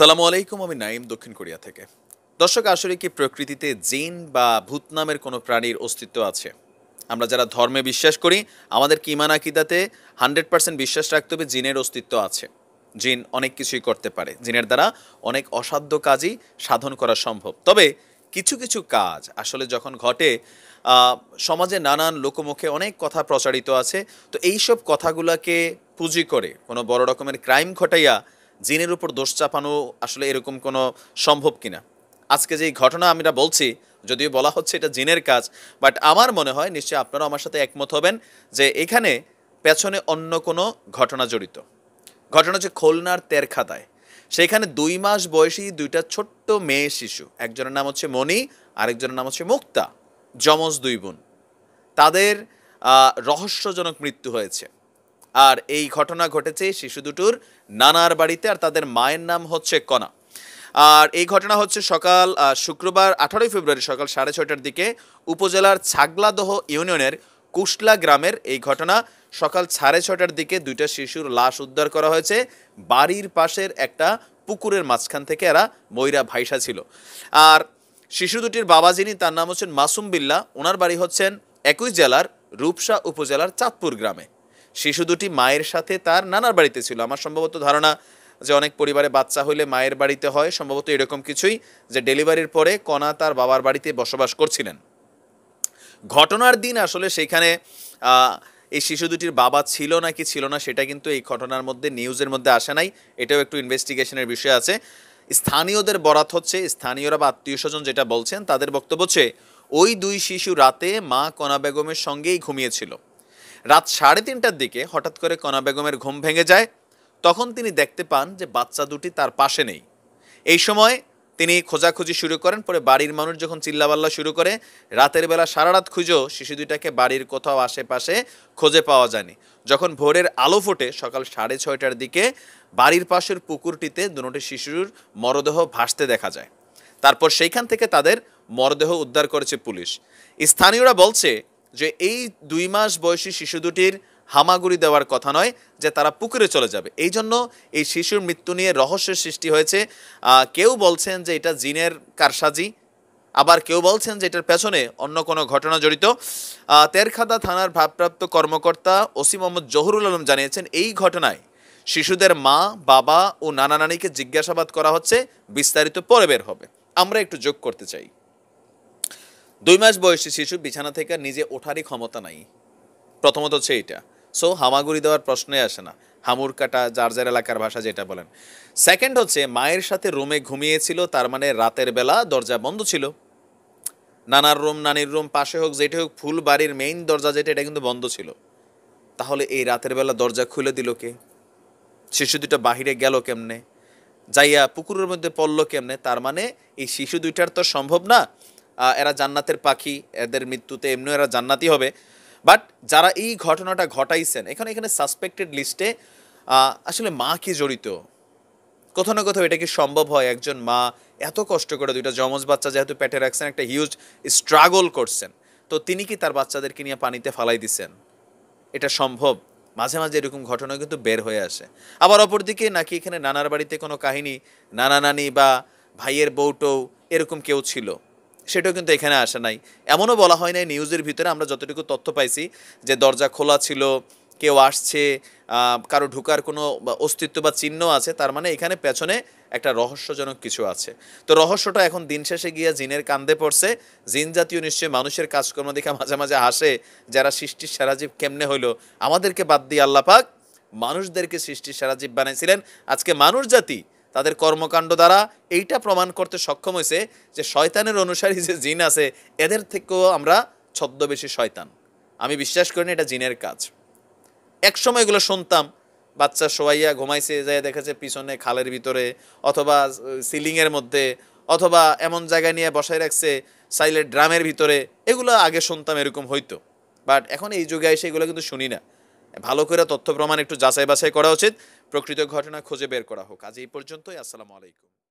সালামু আলাইকুম আমি নাইম দক্ষিণ কোরিয়া থেকে দর্শক আসলে কি প্রকৃতিতে জিন বা ভূত নামের কোনো প্রাণীর অস্তিত্ব আছে আমরা যারা ধর্মে বিশ্বাস করি আমাদের কিমান আকিদাতে হান্ড্রেড পার্সেন্ট বিশ্বাস রাখতে হবে জিনের অস্তিত্ব আছে জিন অনেক কিছুই করতে পারে জিনের দ্বারা অনেক অসাধ্য কাজই সাধন করা সম্ভব তবে কিছু কিছু কাজ আসলে যখন ঘটে সমাজে নানান লোকমুখে অনেক কথা প্রচারিত আছে তো এইসব কথাগুলোকে পুঁজি করে কোনো বড় রকমের ক্রাইম ঘটাইয়া জিনের উপর দোষ চাপানো আসলে এরকম কোনো সম্ভব কিনা আজকে যে ঘটনা আমরা বলছি যদিও বলা হচ্ছে এটা জিনের কাজ বাট আমার মনে হয় নিশ্চয়ই আপনারা আমার সাথে একমত হবেন যে এখানে পেছনে অন্য কোনো ঘটনা জড়িত ঘটনা হচ্ছে খোলনার তেরখাদায় সেখানে দুই মাস বয়সী দুইটা ছোট্ট মেয়ে শিশু একজনের নাম হচ্ছে মণি আরেকজনের নাম হচ্ছে মুক্তা যমজ দুই বোন তাদের রহস্যজনক মৃত্যু হয়েছে আর এই ঘটনা ঘটেছে শিশু দুটোর নানার বাড়িতে আর তাদের মায়ের নাম হচ্ছে কণা আর এই ঘটনা হচ্ছে সকাল শুক্রবার আঠারোই ফেব্রুয়ারি সকাল সাড়ে ছয়টার দিকে উপজেলার ছাগলাদহ ইউনিয়নের কুশলা গ্রামের এই ঘটনা সকাল সাড়ে ছটার দিকে দুইটা শিশুর লাশ উদ্ধার করা হয়েছে বাড়ির পাশের একটা পুকুরের মাঝখান থেকে এরা ময়রা ভাইসা ছিল আর শিশু দুটির বাবা যিনি তার নাম হচ্ছেন মাসুম বিল্লা ওনার বাড়ি হচ্ছেন একই জেলার রূপসা উপজেলার চাঁদপুর গ্রামে শিশু দুটি মায়ের সাথে তার নানার বাড়িতে ছিল আমার সম্ভবত ধারণা যে অনেক পরিবারে বাচ্চা হইলে মায়ের বাড়িতে হয় সম্ভবত এরকম কিছুই যে ডেলিভারির পরে কণা তার বাবার বাড়িতে বসবাস করছিলেন ঘটনার দিন আসলে সেখানে এই শিশু দুটির বাবা ছিল নাকি ছিল না সেটা কিন্তু এই ঘটনার মধ্যে নিউজের মধ্যে আসে নাই এটাও একটু ইনভেস্টিগেশনের বিষয় আছে স্থানীয়দের বরাত হচ্ছে স্থানীয়রা বা আত্মীয় স্বজন যেটা বলছেন তাদের বক্তব্য হচ্ছে ওই দুই শিশু রাতে মা কণা বেগমের সঙ্গেই ঘুমিয়েছিল রাত সাড়ে তিনটার দিকে হঠাৎ করে কণা বেগমের ঘুম ভেঙে যায় তখন তিনি দেখতে পান যে বাচ্চা দুটি তার পাশে নেই এই সময় তিনি খোঁজাখুঁজি শুরু করেন পরে বাড়ির মানুষ যখন চিল্লাবাল্লা শুরু করে রাতের বেলা সারা রাত খুঁজো শিশু দুইটাকে বাড়ির কোথাও আশেপাশে খোঁজে পাওয়া যায়নি যখন ভোরের আলো ফোটে সকাল সাড়ে ছয়টার দিকে বাড়ির পাশের পুকুরটিতে দুটি শিশুর মরদেহ ভাসতে দেখা যায় তারপর সেইখান থেকে তাদের মরদেহ উদ্ধার করেছে পুলিশ স্থানীয়রা বলছে যে এই দুই মাস বয়সী শিশু দুটির হামাগুড়ি দেওয়ার কথা নয় যে তারা পুকুরে চলে যাবে এই জন্য এই শিশুর মৃত্যু নিয়ে রহস্যের সৃষ্টি হয়েছে কেউ বলছেন যে এটা জিনের কারসাজি আবার কেউ বলছেন যে এটার পেছনে অন্য কোনো ঘটনা জড়িত তেরখাদা থানার ভারপ্রাপ্ত কর্মকর্তা ওসি মোহাম্মদ জহুরুল আলম জানিয়েছেন এই ঘটনায় শিশুদের মা বাবা ও নানা নানিকে জিজ্ঞাসাবাদ করা হচ্ছে বিস্তারিত পরে বের হবে আমরা একটু যোগ করতে চাই দুই মাস বয়সী শিশু বিছানা থেকে নিজে ওঠারই ক্ষমতা নাই প্রথমত হচ্ছে এইটা সো হামাগুড়ি দেওয়ার প্রশ্নে আসে না হামুর কাটা যার যার এলাকার ভাষা যেটা বলেন সেকেন্ড হচ্ছে মায়ের সাথে রুমে ঘুমিয়েছিল তার মানে রাতের বেলা দরজা বন্ধ ছিল নানার রুম নানির রুম পাশে হোক যেটি হোক ফুল বাড়ির মেইন দরজা যেটা এটা কিন্তু বন্ধ ছিল তাহলে এই রাতের বেলা দরজা খুলে দিল কে শিশু দুটো বাহিরে গেল কেমনে যাইয়া পুকুরের মধ্যে পড়লো কেমনে তার মানে এই শিশু দুইটার তো সম্ভব না এরা জান্নাতের পাখি এদের মৃত্যুতে এমনি এরা জান্নাতি হবে বাট যারা এই ঘটনাটা ঘটাইছেন এখানে এখানে সাসপেক্টেড লিস্টে আসলে মা কি জড়িত কোথাও না কোথাও এটা কি সম্ভব হয় একজন মা এত কষ্ট করে দুইটা যমজ বাচ্চা যেহেতু পেটে রাখছেন একটা হিউজ স্ট্রাগল করছেন তো তিনি কি তার বাচ্চাদেরকে নিয়ে পানিতে ফালাই দিছেন এটা সম্ভব মাঝে মাঝে এরকম ঘটনা কিন্তু বের হয়ে আসে আবার অপরদিকে নাকি এখানে নানার বাড়িতে কোনো কাহিনী নানা নানি বা ভাইয়ের বউটৌ এরকম কেউ ছিল সেটাও কিন্তু এখানে আসে নাই এমনও বলা হয় নাই নিউজের ভিতরে আমরা যতটুকু তথ্য পাইছি যে দরজা খোলা ছিল কেউ আসছে কারো ঢুকার কোনো অস্তিত্ব বা চিহ্ন আছে তার মানে এখানে পেছনে একটা রহস্যজনক কিছু আছে তো রহস্যটা এখন দিন শেষে গিয়ে জিনের কান্দে পড়ছে জিন জাতীয় নিশ্চয়ই মানুষের কাজকর্ম দেখে মাঝে মাঝে হাসে যারা সৃষ্টির সারাজীব কেমনে হইলো আমাদেরকে বাদ দিয়ে আল্লাপাক মানুষদেরকে সৃষ্টির সারাজীব বানাইছিলেন আজকে মানুষ জাতি তাদের কর্মকাণ্ড দ্বারা এইটা প্রমাণ করতে সক্ষম হয়েছে যে শয়তানের অনুসারী যে জিন আছে এদের থেকেও আমরা ছদ্মবেশী শয়তান আমি বিশ্বাস করি না এটা জিনের কাজ এক সময় এগুলো শুনতাম বাচ্চা শোয়াইয়া ঘুমাইছে যায় দেখেছে পিছনে খালের ভিতরে অথবা সিলিংয়ের মধ্যে অথবা এমন জায়গায় নিয়ে বসায় রাখছে সাইলের ড্রামের ভিতরে এগুলো আগে শুনতাম এরকম হইতো বাট এখন এই যুগে এসে এগুলো কিন্তু শুনি না ভালো করে তথ্য প্রমাণ একটু যাচাই বাছাই করা উচিত প্রকৃত ঘটনা খুঁজে বের করা হোক আজ এই পর্যন্তই আসসালামু আলাইকুম